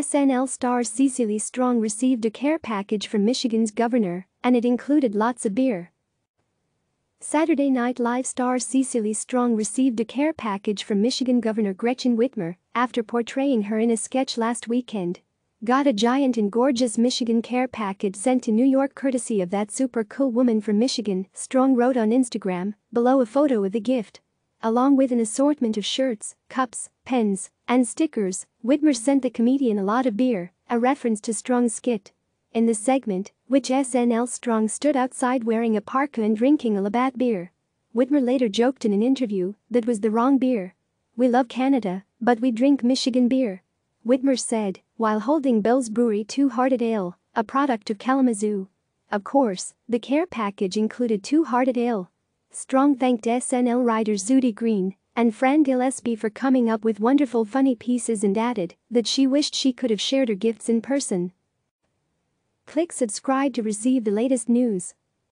SNL star Cecily Strong received a care package from Michigan's governor, and it included lots of beer. Saturday Night Live star Cecily Strong received a care package from Michigan Governor Gretchen Whitmer after portraying her in a sketch last weekend. Got a giant and gorgeous Michigan care package sent to New York courtesy of that super cool woman from Michigan, Strong wrote on Instagram, below a photo of the gift along with an assortment of shirts, cups, pens, and stickers, Whitmer sent the comedian a lot of beer, a reference to Strong's skit. In the segment, which SNL Strong stood outside wearing a parka and drinking a Labatt beer. Whitmer later joked in an interview that was the wrong beer. We love Canada, but we drink Michigan beer. Whitmer said, while holding Bell's Brewery Two Hearted Ale, a product of Kalamazoo. Of course, the care package included Two Hearted Ale, Strong thanked SNL writers Zudi Green and Fran Gillespie for coming up with wonderful funny pieces and added that she wished she could have shared her gifts in person. Click subscribe to receive the latest news.